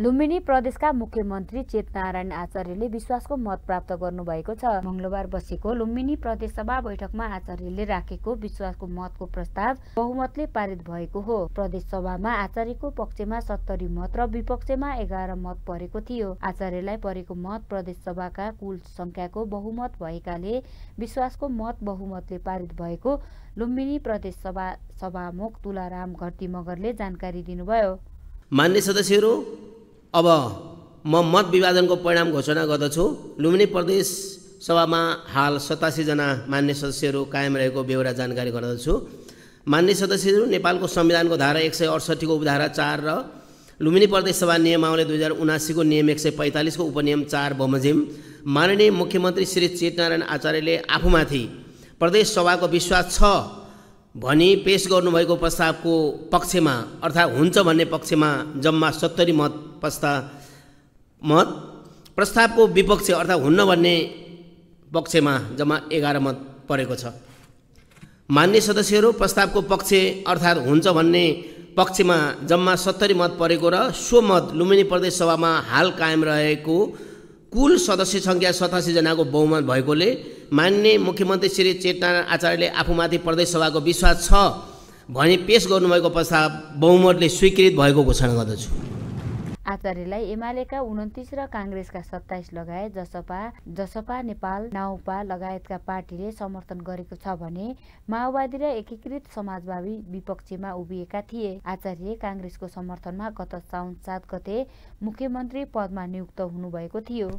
लुम्बिनी प्रदेशका मुख्यमन्त्री चेतनारायण आचार्यले विश्वासको मत प्राप्त गर्नुभएको छ मङ्गलबार बसेको लुम्बिनी प्रदेश सभा बैठकमा आचार्यले राखेको विश्वासको मतको प्रस्ताव बहुमतले पारित भएको हो प्रदेश सभामा आचार्यको पक्षमा सत्तरी मत र विपक्षमा एघार मत परेको थियो आचार्यलाई परेको मत प्रदेश सभाका कुल संख्याको बहुमत भएकाले विश्वासको मत बहुमतले पारित भएको लुम्बिनी प्रदेश सभा सभामुख तुलाराम घरती मगरले जानकारी दिनुभयो मान्य सदस्यहरू अब म मत विभाजनको परिणाम घोषणा गर्दछु लुम्बिनी प्रदेश सभामा हाल सतासीजना मान्य सदस्यहरू कायम रहेको बेहोरा जानकारी गराउँदछु मान्य सदस्यहरू नेपालको संविधानको धारा एक सय अडसट्ठीको उपधारा चार र लुम्बिनी प्रदेश सभा नियमावली दुई हजार उनासीको नियम एक सय पैँतालिसको उपनियम चार बमोजिम माननीय मुख्यमन्त्री श्री चेतनारायण आचार्यले आफूमाथि प्रदेश सभाको विश्वास छ भनी पेस गर्नुभएको प्रस्तावको पक्षमा अर्थात् हुन्छ भन्ने पक्षमा जम्मा सत्तरी मत प्रस्ता मत प्रस्तावको विपक्ष अर्थात् हुन्न भन्ने पक्षमा जम्मा एघार मत परेको छ मान्य सदस्यहरू प्रस्तावको पक्ष अर्थात् हुन्छ भन्ने पक्षमा जम्मा सत्तरी मत परेको र सो मत लुम्बिनी प्रदेश सभामा हाल कायम रहेको कुल सदस्य सङ्ख्या सतासीजनाको बहुमत भएकोले मान्ने मुख्यमन्त्री श्री चेतनारायण आचार्यले आफूमाथि प्रदेश सभाको विश्वास छ भने पेस गर्नुभएको प्रस्ताव बहुमतले स्वीकृत भएको घोषणा गर्दछु आचार्यलाई एमालेका उन्तिस र काङ्ग्रेसका सत्ताइस लगायत जसपा जसपा नेपाल नाउपा लगायतका पार्टीले समर्थन गरेको छ भने माओवादी र एकीकृत समाजवादी विपक्षमा उभिएका थिए आचार्य काङ्ग्रेसको समर्थनमा गत साउन सात गते मुख्यमन्त्री पदमा नियुक्त हुनुभएको थियो